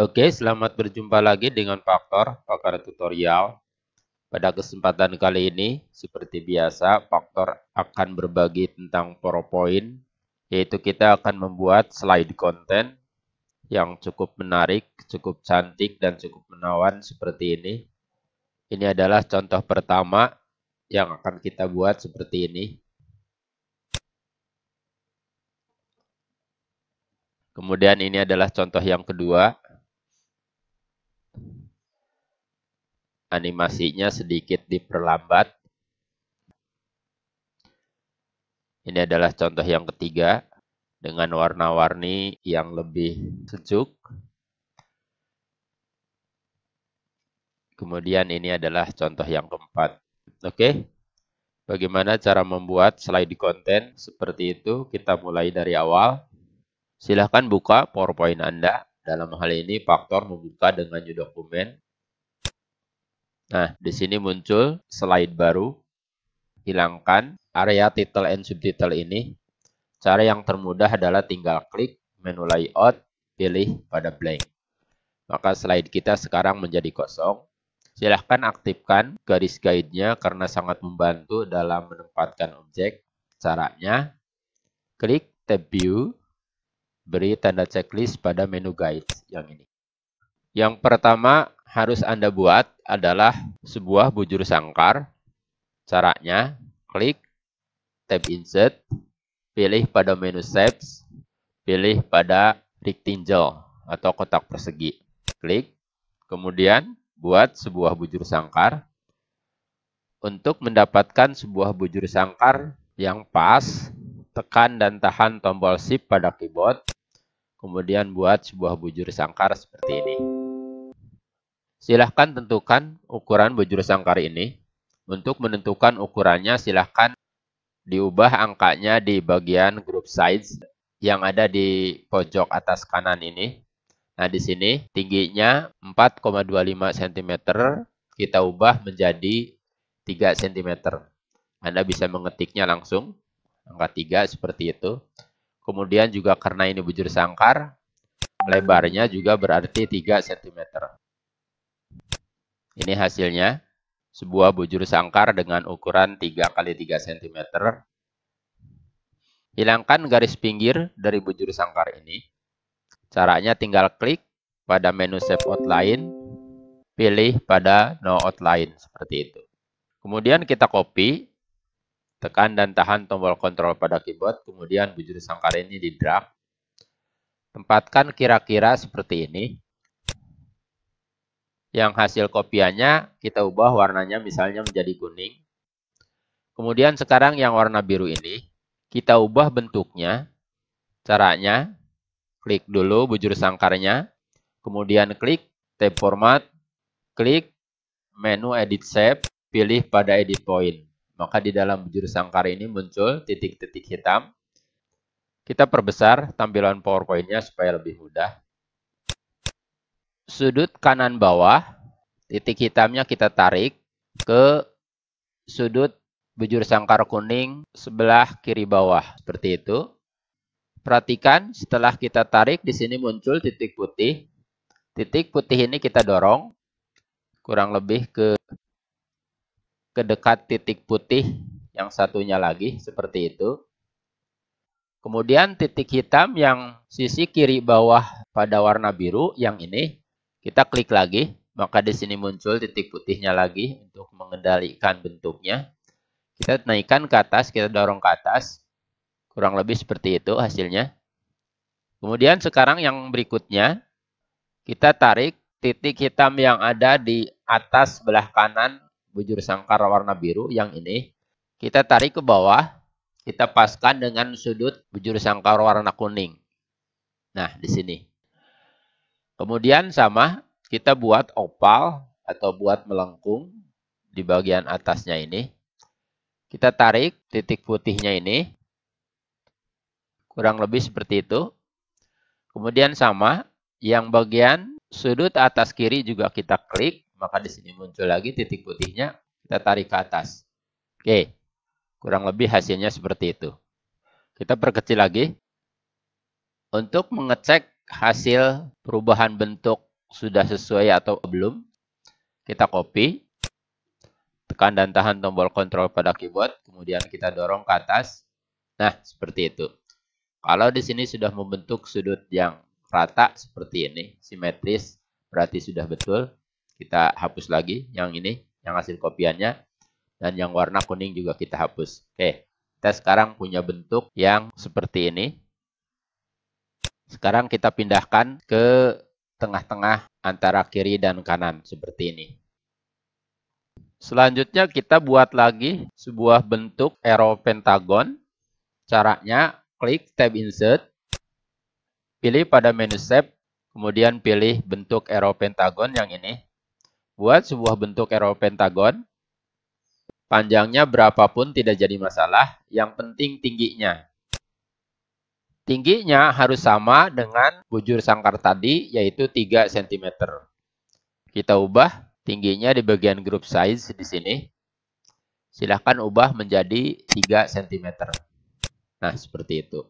Oke, selamat berjumpa lagi dengan Faktor, Faktor Tutorial. Pada kesempatan kali ini, seperti biasa, Faktor akan berbagi tentang PowerPoint, yaitu kita akan membuat slide konten yang cukup menarik, cukup cantik, dan cukup menawan seperti ini. Ini adalah contoh pertama yang akan kita buat seperti ini. Kemudian ini adalah contoh yang kedua. animasinya sedikit diperlambat. Ini adalah contoh yang ketiga dengan warna-warni yang lebih sejuk. Kemudian ini adalah contoh yang keempat. Oke, bagaimana cara membuat slide konten seperti itu? Kita mulai dari awal. Silahkan buka PowerPoint Anda. Dalam hal ini, faktor membuka dengan judul dokumen. Nah, di sini muncul slide baru. Hilangkan area title and subtitle ini. Cara yang termudah adalah tinggal klik menu layout, pilih pada blank. Maka slide kita sekarang menjadi kosong. Silahkan aktifkan garis guide-nya karena sangat membantu dalam menempatkan objek. Caranya, klik tab view, beri tanda checklist pada menu guide yang ini. Yang pertama harus Anda buat adalah sebuah bujur sangkar. Caranya, klik tab insert, pilih pada menu shapes, pilih pada rectangle atau kotak persegi. Klik, kemudian buat sebuah bujur sangkar. Untuk mendapatkan sebuah bujur sangkar yang pas, tekan dan tahan tombol shift pada keyboard, kemudian buat sebuah bujur sangkar seperti ini. Silahkan tentukan ukuran bujur sangkar ini. Untuk menentukan ukurannya, silahkan diubah angkanya di bagian group size yang ada di pojok atas kanan ini. Nah, di sini tingginya 4,25 cm, kita ubah menjadi 3 cm. Anda bisa mengetiknya langsung, angka 3 seperti itu. Kemudian juga karena ini bujur sangkar, lebarnya juga berarti 3 cm. Ini hasilnya sebuah bujur sangkar dengan ukuran 3 x 3 cm. Hilangkan garis pinggir dari bujur sangkar ini. Caranya tinggal klik pada menu shape outline, pilih pada no outline seperti itu. Kemudian kita copy, tekan dan tahan tombol kontrol pada keyboard, kemudian bujur sangkar ini di drag. Tempatkan kira-kira seperti ini yang hasil kopiannya kita ubah warnanya misalnya menjadi kuning. Kemudian sekarang yang warna biru ini kita ubah bentuknya. Caranya klik dulu bujur sangkarnya, kemudian klik tab format, klik menu edit shape, pilih pada edit point. Maka di dalam bujur sangkar ini muncul titik-titik hitam. Kita perbesar tampilan PowerPoint-nya supaya lebih mudah sudut kanan bawah, titik hitamnya kita tarik ke sudut bujur sangkar kuning sebelah kiri bawah, seperti itu. Perhatikan setelah kita tarik di sini muncul titik putih. Titik putih ini kita dorong kurang lebih ke ke dekat titik putih yang satunya lagi seperti itu. Kemudian titik hitam yang sisi kiri bawah pada warna biru yang ini kita klik lagi, maka di sini muncul titik putihnya lagi untuk mengendalikan bentuknya. Kita naikkan ke atas, kita dorong ke atas. Kurang lebih seperti itu hasilnya. Kemudian sekarang yang berikutnya, kita tarik titik hitam yang ada di atas sebelah kanan bujur sangkar warna biru yang ini. Kita tarik ke bawah, kita paskan dengan sudut bujur sangkar warna kuning. Nah, di sini. Kemudian sama, kita buat opal atau buat melengkung di bagian atasnya ini. Kita tarik titik putihnya ini. Kurang lebih seperti itu. Kemudian sama, yang bagian sudut atas kiri juga kita klik. Maka di sini muncul lagi titik putihnya. Kita tarik ke atas. Oke, kurang lebih hasilnya seperti itu. Kita perkecil lagi. Untuk mengecek hasil perubahan bentuk sudah sesuai atau belum. Kita copy. Tekan dan tahan tombol kontrol pada keyboard. Kemudian kita dorong ke atas. Nah, seperti itu. Kalau di sini sudah membentuk sudut yang rata seperti ini. Simetris. Berarti sudah betul. Kita hapus lagi yang ini. Yang hasil kopiannya. Dan yang warna kuning juga kita hapus. Oke. Kita sekarang punya bentuk yang seperti ini. Sekarang kita pindahkan ke tengah-tengah antara kiri dan kanan seperti ini. Selanjutnya kita buat lagi sebuah bentuk arrow pentagon. Caranya klik tab insert, pilih pada menu shape, kemudian pilih bentuk arrow pentagon yang ini. Buat sebuah bentuk arrow pentagon. Panjangnya berapapun tidak jadi masalah, yang penting tingginya. Tingginya harus sama dengan bujur sangkar tadi, yaitu 3 cm. Kita ubah tingginya di bagian group size di sini. Silahkan ubah menjadi 3 cm. Nah, seperti itu.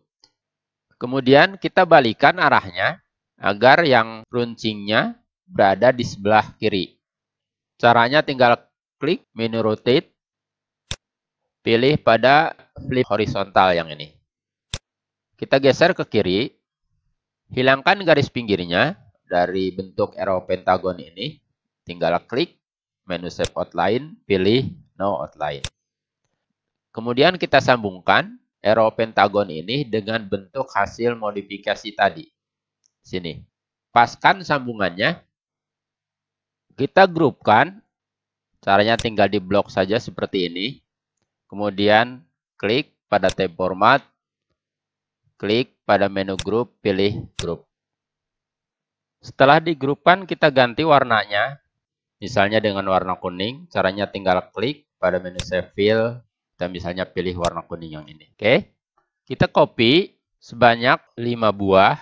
Kemudian kita balikan arahnya agar yang runcingnya berada di sebelah kiri. Caranya tinggal klik menu rotate, pilih pada flip horizontal yang ini. Kita geser ke kiri. Hilangkan garis pinggirnya dari bentuk arrow pentagon ini. Tinggal klik menu shape outline, pilih no outline. Kemudian kita sambungkan arrow pentagon ini dengan bentuk hasil modifikasi tadi. Sini. Paskan sambungannya. Kita grupkan. Caranya tinggal di blok saja seperti ini. Kemudian klik pada tab format, Klik pada menu grup, pilih grup. Setelah di grupkan, kita ganti warnanya, misalnya dengan warna kuning. Caranya tinggal klik pada menu save file, kita misalnya pilih warna kuning yang ini. Oke, kita copy sebanyak 5 buah.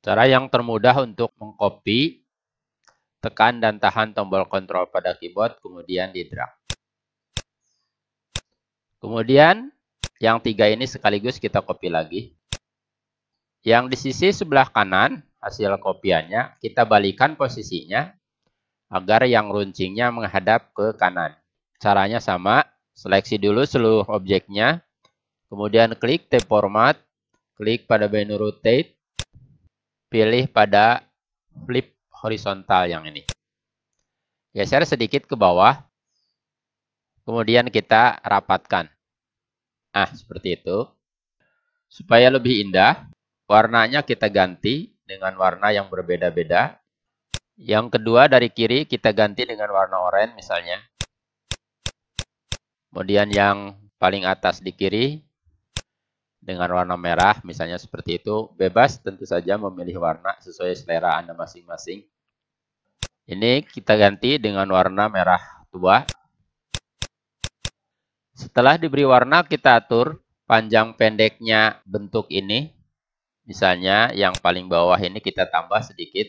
Cara yang termudah untuk mengcopy, tekan dan tahan tombol kontrol pada keyboard, kemudian di drag. Kemudian yang tiga ini sekaligus kita copy lagi. Yang di sisi sebelah kanan, hasil kopiannya, kita balikan posisinya agar yang runcingnya menghadap ke kanan. Caranya sama, seleksi dulu seluruh objeknya, kemudian klik tab format, klik pada menu rotate, pilih pada flip horizontal yang ini. Geser sedikit ke bawah, kemudian kita rapatkan. Ah, seperti itu. Supaya lebih indah, Warnanya kita ganti dengan warna yang berbeda-beda. Yang kedua dari kiri kita ganti dengan warna oranye misalnya. Kemudian yang paling atas di kiri dengan warna merah misalnya seperti itu. Bebas tentu saja memilih warna sesuai selera Anda masing-masing. Ini kita ganti dengan warna merah tua. Setelah diberi warna kita atur panjang pendeknya bentuk ini Misalnya yang paling bawah ini kita tambah sedikit.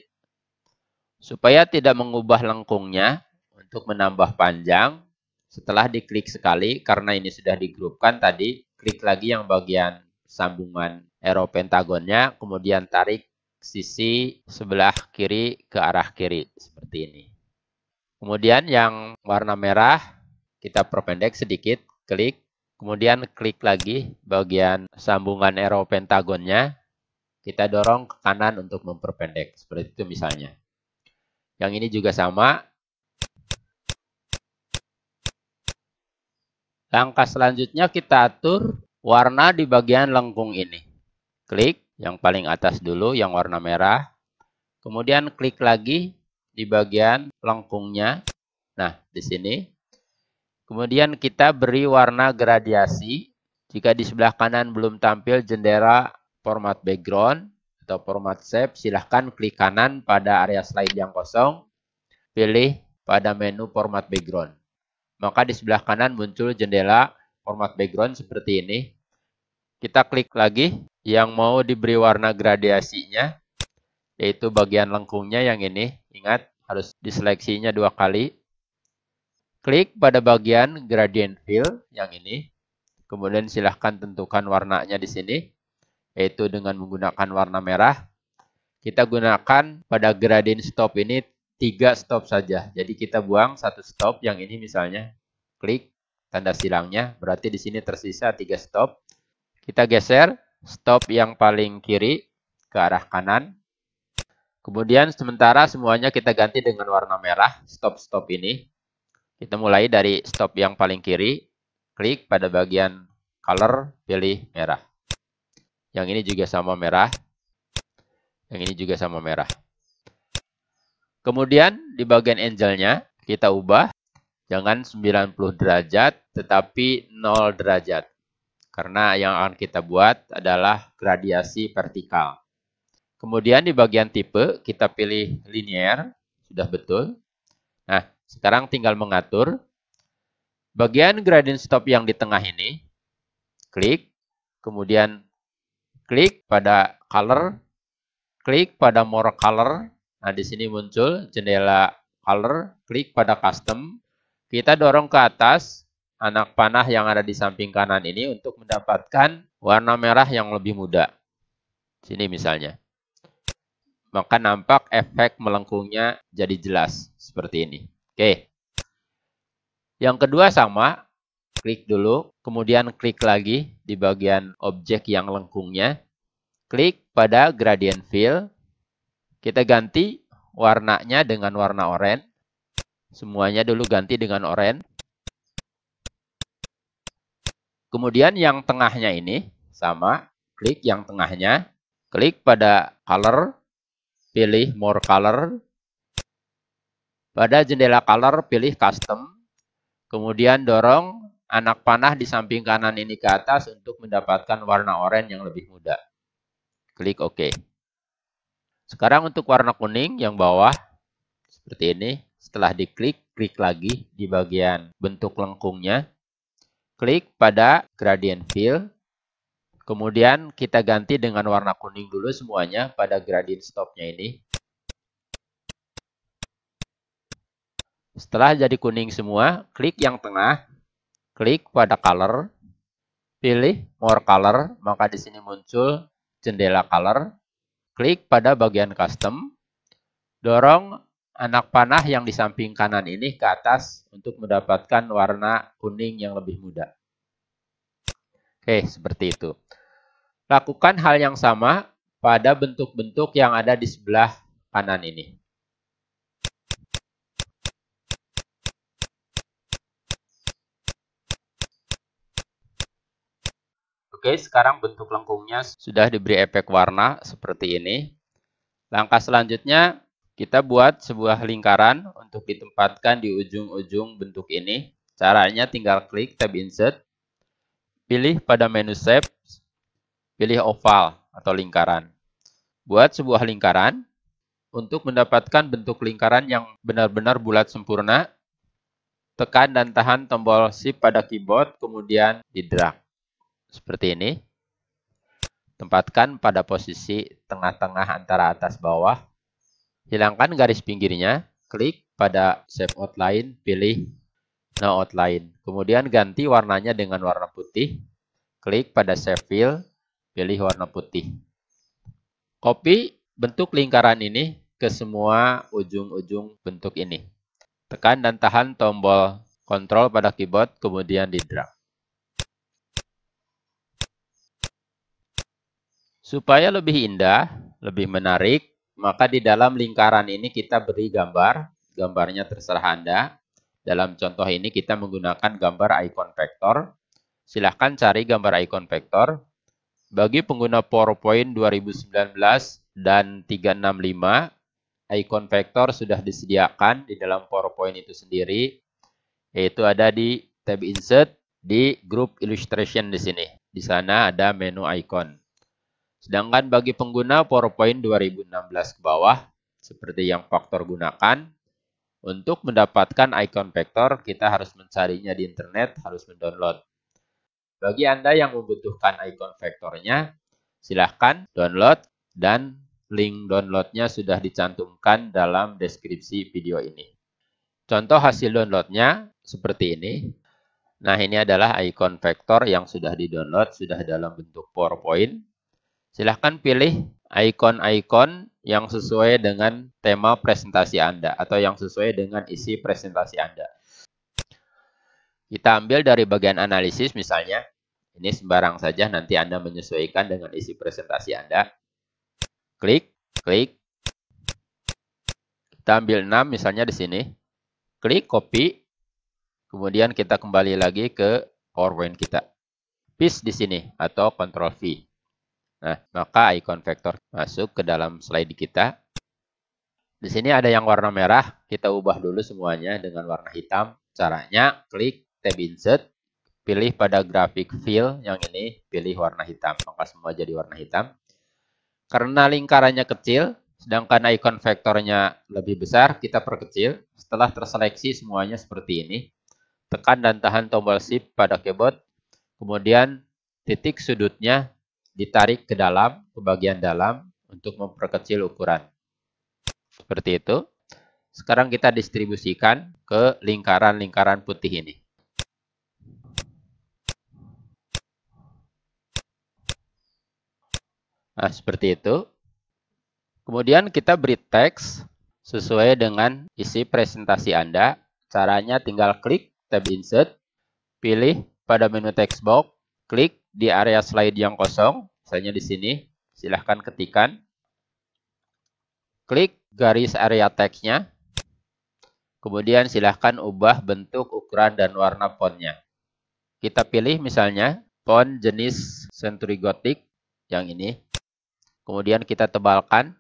Supaya tidak mengubah lengkungnya untuk menambah panjang. Setelah diklik sekali, karena ini sudah digrupkan tadi, klik lagi yang bagian sambungan arrow pentagonnya, kemudian tarik sisi sebelah kiri ke arah kiri, seperti ini. Kemudian yang warna merah, kita perpendek sedikit, klik. Kemudian klik lagi bagian sambungan arrow pentagonnya, kita dorong ke kanan untuk memperpendek. Seperti itu misalnya. Yang ini juga sama. Langkah selanjutnya kita atur warna di bagian lengkung ini. Klik yang paling atas dulu, yang warna merah. Kemudian klik lagi di bagian lengkungnya. Nah, di sini. Kemudian kita beri warna gradiasi. Jika di sebelah kanan belum tampil jendela format background atau format shape, silahkan klik kanan pada area slide yang kosong, pilih pada menu format background. Maka di sebelah kanan muncul jendela format background seperti ini. Kita klik lagi yang mau diberi warna gradiasinya, yaitu bagian lengkungnya yang ini. Ingat, harus diseleksinya dua kali. Klik pada bagian gradient fill yang ini. Kemudian silahkan tentukan warnanya di sini yaitu dengan menggunakan warna merah. Kita gunakan pada gradient stop ini tiga stop saja. Jadi kita buang satu stop yang ini misalnya klik tanda silangnya, berarti di sini tersisa tiga stop. Kita geser stop yang paling kiri ke arah kanan. Kemudian sementara semuanya kita ganti dengan warna merah stop-stop ini. Kita mulai dari stop yang paling kiri, klik pada bagian color, pilih merah. Yang ini juga sama merah. Yang ini juga sama merah. Kemudian di bagian angelnya kita ubah. Jangan 90 derajat tetapi 0 derajat. Karena yang akan kita buat adalah gradiasi vertikal. Kemudian di bagian tipe kita pilih linear. Sudah betul. Nah, sekarang tinggal mengatur. Bagian gradient stop yang di tengah ini, klik. Kemudian Klik pada color, klik pada more color. Nah, di sini muncul jendela color, klik pada custom. Kita dorong ke atas anak panah yang ada di samping kanan ini untuk mendapatkan warna merah yang lebih muda. Sini misalnya. Maka nampak efek melengkungnya jadi jelas seperti ini. Oke. Yang kedua sama, Klik dulu, kemudian klik lagi di bagian objek yang lengkungnya. Klik pada gradient fill. Kita ganti warnanya dengan warna oranye. Semuanya dulu ganti dengan oranye. Kemudian yang tengahnya ini sama, klik yang tengahnya, klik pada color, pilih more color. Pada jendela color pilih custom, kemudian dorong anak panah di samping kanan ini ke atas untuk mendapatkan warna oranye yang lebih muda. Klik OK. Sekarang untuk warna kuning yang bawah, seperti ini. Setelah diklik, klik lagi di bagian bentuk lengkungnya. Klik pada gradient fill. Kemudian kita ganti dengan warna kuning dulu semuanya pada gradient stopnya ini. Setelah jadi kuning semua, klik yang tengah, Klik pada color, pilih more color, maka di sini muncul jendela color. Klik pada bagian custom, dorong anak panah yang di samping kanan ini ke atas untuk mendapatkan warna kuning yang lebih muda. Oke, seperti itu. Lakukan hal yang sama pada bentuk-bentuk yang ada di sebelah kanan ini. Oke, sekarang bentuk lengkungnya sudah diberi efek warna seperti ini. Langkah selanjutnya, kita buat sebuah lingkaran untuk ditempatkan di ujung-ujung bentuk ini. Caranya tinggal klik tab insert, pilih pada menu shape, pilih oval atau lingkaran. Buat sebuah lingkaran, untuk mendapatkan bentuk lingkaran yang benar-benar bulat sempurna, tekan dan tahan tombol shift pada keyboard, kemudian di drag seperti ini. Tempatkan pada posisi tengah-tengah antara atas bawah. Hilangkan garis pinggirnya, klik pada shape outline, pilih no outline. Kemudian ganti warnanya dengan warna putih. Klik pada shape fill, pilih warna putih. Copy bentuk lingkaran ini ke semua ujung-ujung bentuk ini. Tekan dan tahan tombol kontrol pada keyboard, kemudian di drag. Supaya lebih indah, lebih menarik, maka di dalam lingkaran ini kita beri gambar. Gambarnya terserah Anda. Dalam contoh ini kita menggunakan gambar icon vektor. Silahkan cari gambar icon vektor. Bagi pengguna PowerPoint 2019 dan 365, icon vektor sudah disediakan di dalam PowerPoint itu sendiri, yaitu ada di tab Insert, di Group Illustration di sini. Di sana ada menu icon. Sedangkan bagi pengguna PowerPoint 2016 ke bawah, seperti yang faktor gunakan, untuk mendapatkan icon vektor, kita harus mencarinya di internet, harus mendownload. Bagi Anda yang membutuhkan icon vektornya, silahkan download dan link downloadnya sudah dicantumkan dalam deskripsi video ini. Contoh hasil downloadnya seperti ini. Nah, ini adalah icon vektor yang sudah di-download, sudah dalam bentuk PowerPoint. Silahkan pilih icon-icon yang sesuai dengan tema presentasi Anda atau yang sesuai dengan isi presentasi Anda. Kita ambil dari bagian analisis misalnya. Ini sembarang saja nanti Anda menyesuaikan dengan isi presentasi Anda. Klik, klik. Kita ambil 6 misalnya di sini. Klik copy. Kemudian kita kembali lagi ke PowerPoint kita. Paste di sini atau Ctrl V. Nah, maka ikon vektor masuk ke dalam slide kita. Di sini ada yang warna merah, kita ubah dulu semuanya dengan warna hitam. Caranya klik tab insert, pilih pada grafik fill yang ini, pilih warna hitam, maka semua jadi warna hitam. Karena lingkarannya kecil, sedangkan ikon vektornya lebih besar, kita perkecil. Setelah terseleksi semuanya seperti ini, tekan dan tahan tombol shift pada keyboard, kemudian titik sudutnya ditarik ke dalam, ke bagian dalam untuk memperkecil ukuran. Seperti itu. Sekarang kita distribusikan ke lingkaran-lingkaran putih ini. Nah, seperti itu. Kemudian kita beri teks sesuai dengan isi presentasi Anda. Caranya tinggal klik tab insert, pilih pada menu text box, klik di area slide yang kosong, misalnya di sini, silahkan ketikan. Klik garis area teksnya. Kemudian silahkan ubah bentuk, ukuran, dan warna fontnya. Kita pilih misalnya font jenis Century Gothic yang ini. Kemudian kita tebalkan.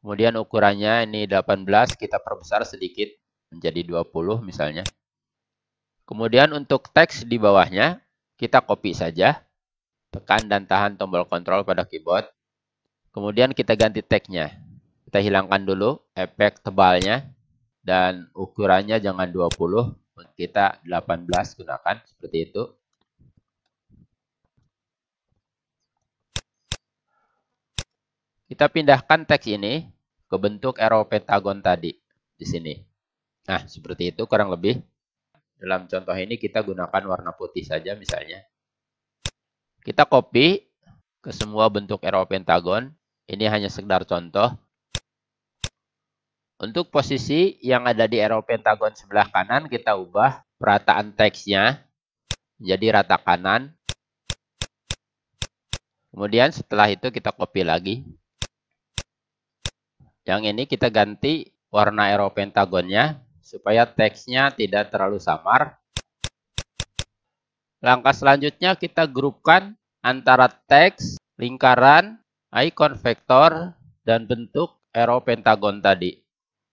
Kemudian ukurannya ini 18, kita perbesar sedikit menjadi 20 misalnya. Kemudian untuk teks di bawahnya, kita copy saja. Tekan dan tahan tombol kontrol pada keyboard. Kemudian kita ganti tag-nya. Kita hilangkan dulu efek tebalnya dan ukurannya jangan 20, kita 18 gunakan seperti itu. Kita pindahkan teks ini ke bentuk arrow pentagon tadi di sini. Nah, seperti itu kurang lebih. Dalam contoh ini kita gunakan warna putih saja misalnya. Kita copy ke semua bentuk arrow pentagon. Ini hanya sekedar contoh. Untuk posisi yang ada di arrow pentagon sebelah kanan, kita ubah perataan teksnya menjadi rata kanan. Kemudian setelah itu kita copy lagi. Yang ini kita ganti warna arrow pentagonnya supaya teksnya tidak terlalu samar. Langkah selanjutnya kita grupkan antara teks, lingkaran, icon vektor, dan bentuk arrow pentagon tadi.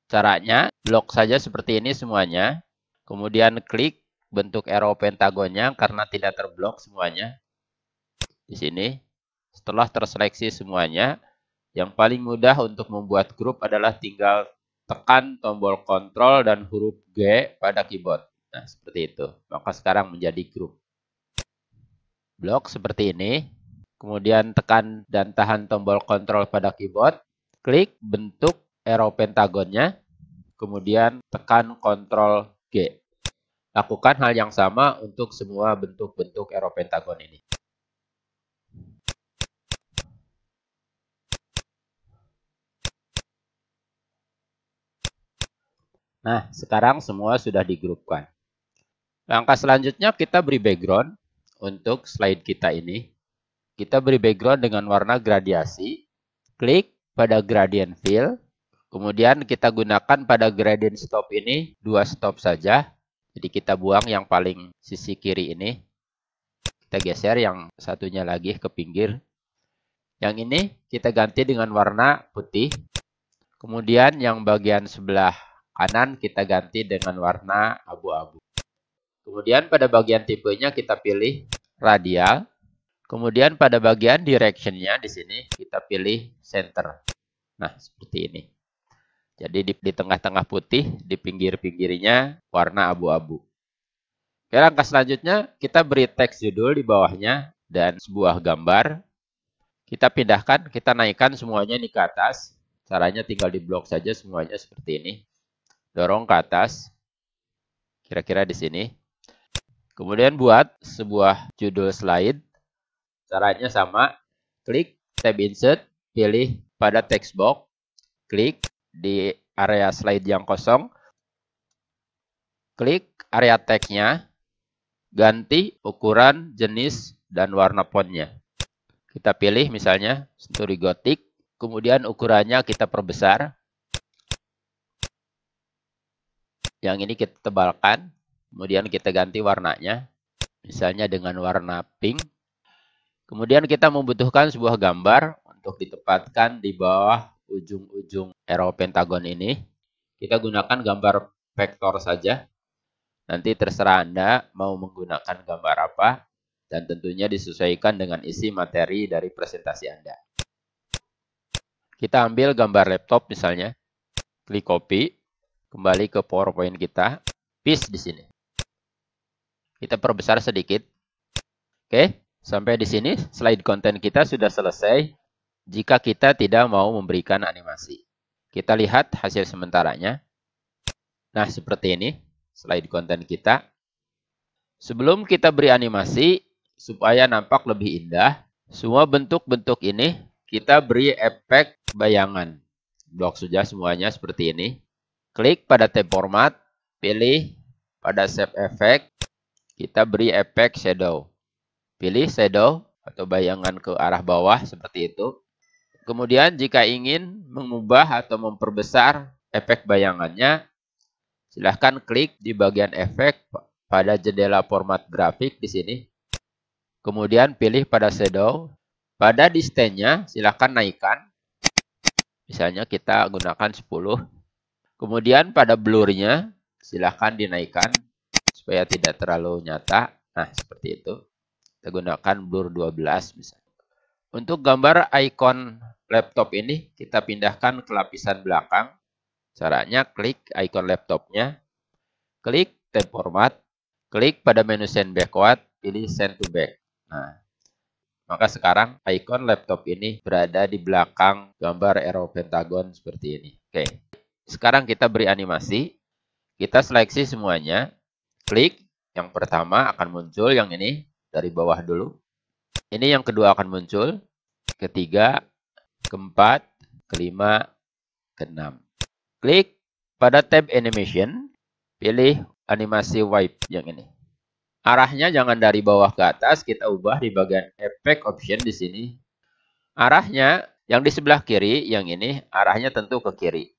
Caranya, blok saja seperti ini semuanya. Kemudian klik bentuk arrow pentagonnya karena tidak terblok semuanya. Di sini, setelah terseleksi semuanya, yang paling mudah untuk membuat grup adalah tinggal tekan tombol kontrol dan huruf G pada keyboard. Nah, seperti itu. Maka sekarang menjadi grup blok seperti ini. Kemudian tekan dan tahan tombol kontrol pada keyboard. Klik bentuk arrow pentagonnya. Kemudian tekan kontrol G. Lakukan hal yang sama untuk semua bentuk-bentuk arrow pentagon ini. Nah, sekarang semua sudah digrupkan. Langkah selanjutnya kita beri background untuk slide kita ini. Kita beri background dengan warna gradiasi. Klik pada gradient fill. Kemudian kita gunakan pada gradient stop ini dua stop saja. Jadi kita buang yang paling sisi kiri ini. Kita geser yang satunya lagi ke pinggir. Yang ini kita ganti dengan warna putih. Kemudian yang bagian sebelah kanan kita ganti dengan warna abu-abu. Kemudian pada bagian tipenya kita pilih radial. Kemudian pada bagian directionnya di sini kita pilih center. Nah, seperti ini. Jadi di tengah-tengah putih, di pinggir-pinggirnya warna abu-abu. Oke, langkah selanjutnya kita beri teks judul di bawahnya dan sebuah gambar. Kita pindahkan, kita naikkan semuanya ini ke atas. Caranya tinggal di blok saja semuanya seperti ini. Dorong ke atas. Kira-kira di sini. Kemudian buat sebuah judul slide. Caranya sama. Klik tab insert, pilih pada text box, klik di area slide yang kosong, klik area teksnya, ganti ukuran, jenis, dan warna fontnya. Kita pilih misalnya Century Gothic, kemudian ukurannya kita perbesar. Yang ini kita tebalkan. Kemudian kita ganti warnanya, misalnya dengan warna pink. Kemudian kita membutuhkan sebuah gambar untuk ditempatkan di bawah ujung-ujung arrow pentagon ini. Kita gunakan gambar vektor saja. Nanti terserah Anda mau menggunakan gambar apa dan tentunya disesuaikan dengan isi materi dari presentasi Anda. Kita ambil gambar laptop misalnya, klik copy, kembali ke PowerPoint kita, paste di sini. Kita perbesar sedikit. Oke, sampai di sini slide konten kita sudah selesai jika kita tidak mau memberikan animasi. Kita lihat hasil sementaranya. Nah, seperti ini slide konten kita. Sebelum kita beri animasi, supaya nampak lebih indah, semua bentuk-bentuk ini kita beri efek bayangan. Blok sudah semuanya seperti ini. Klik pada tab format, pilih pada shape effect, kita beri efek shadow. Pilih shadow atau bayangan ke arah bawah seperti itu. Kemudian jika ingin mengubah atau memperbesar efek bayangannya, silahkan klik di bagian efek pada jendela format grafik di sini. Kemudian pilih pada shadow. Pada distance-nya silahkan naikkan. Misalnya kita gunakan 10. Kemudian pada blur-nya silahkan dinaikkan supaya tidak terlalu nyata. Nah, seperti itu. Kita gunakan blur 12 misalnya. Untuk gambar ikon laptop ini, kita pindahkan ke lapisan belakang. Caranya klik ikon laptopnya, klik tab format, klik pada menu send backward, pilih send to back. Nah, maka sekarang ikon laptop ini berada di belakang gambar arrow pentagon seperti ini. Oke, sekarang kita beri animasi. Kita seleksi semuanya, klik yang pertama akan muncul yang ini dari bawah dulu. Ini yang kedua akan muncul, ketiga, keempat, kelima, keenam. Klik pada tab animation, pilih animasi wipe yang ini. Arahnya jangan dari bawah ke atas, kita ubah di bagian effect option di sini. Arahnya yang di sebelah kiri, yang ini arahnya tentu ke kiri.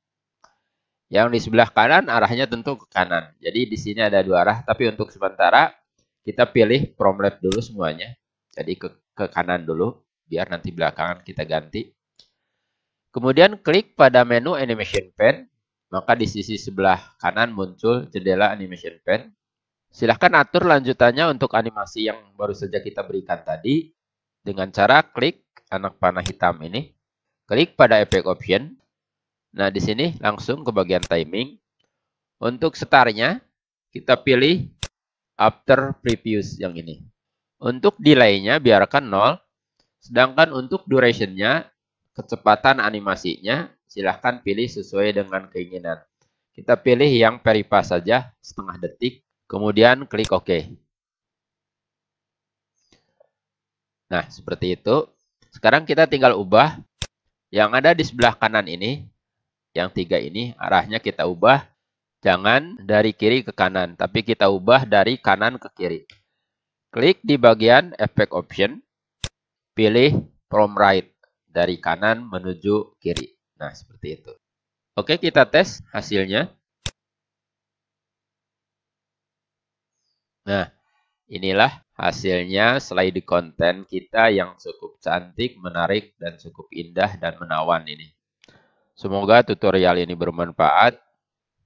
Yang di sebelah kanan arahnya tentu ke kanan. Jadi di sini ada dua arah, tapi untuk sementara kita pilih promlet dulu semuanya. Jadi ke, ke kanan dulu, biar nanti belakangan kita ganti. Kemudian klik pada menu Animation Pen, maka di sisi sebelah kanan muncul jendela Animation Pen. Silahkan atur lanjutannya untuk animasi yang baru saja kita berikan tadi dengan cara klik anak panah hitam ini. Klik pada efek option, Nah, di sini langsung ke bagian timing. Untuk setarnya, kita pilih after previous yang ini. Untuk delay-nya biarkan 0. Sedangkan untuk duration-nya, kecepatan animasinya, silahkan pilih sesuai dengan keinginan. Kita pilih yang peripas saja, setengah detik. Kemudian klik OK. Nah, seperti itu. Sekarang kita tinggal ubah yang ada di sebelah kanan ini yang tiga ini arahnya kita ubah. Jangan dari kiri ke kanan, tapi kita ubah dari kanan ke kiri. Klik di bagian efek Option. Pilih From Right. Dari kanan menuju kiri. Nah, seperti itu. Oke, kita tes hasilnya. Nah, inilah hasilnya slide konten kita yang cukup cantik, menarik, dan cukup indah dan menawan ini. Semoga tutorial ini bermanfaat.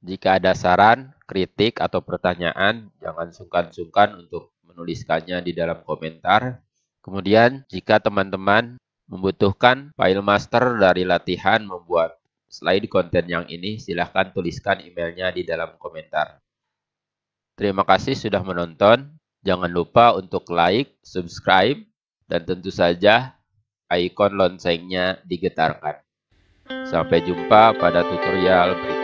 Jika ada saran, kritik, atau pertanyaan, jangan sungkan-sungkan untuk menuliskannya di dalam komentar. Kemudian, jika teman-teman membutuhkan file master dari latihan membuat slide konten yang ini, silahkan tuliskan emailnya di dalam komentar. Terima kasih sudah menonton. Jangan lupa untuk like, subscribe, dan tentu saja ikon loncengnya digetarkan. Sampai jumpa pada tutorial berikutnya.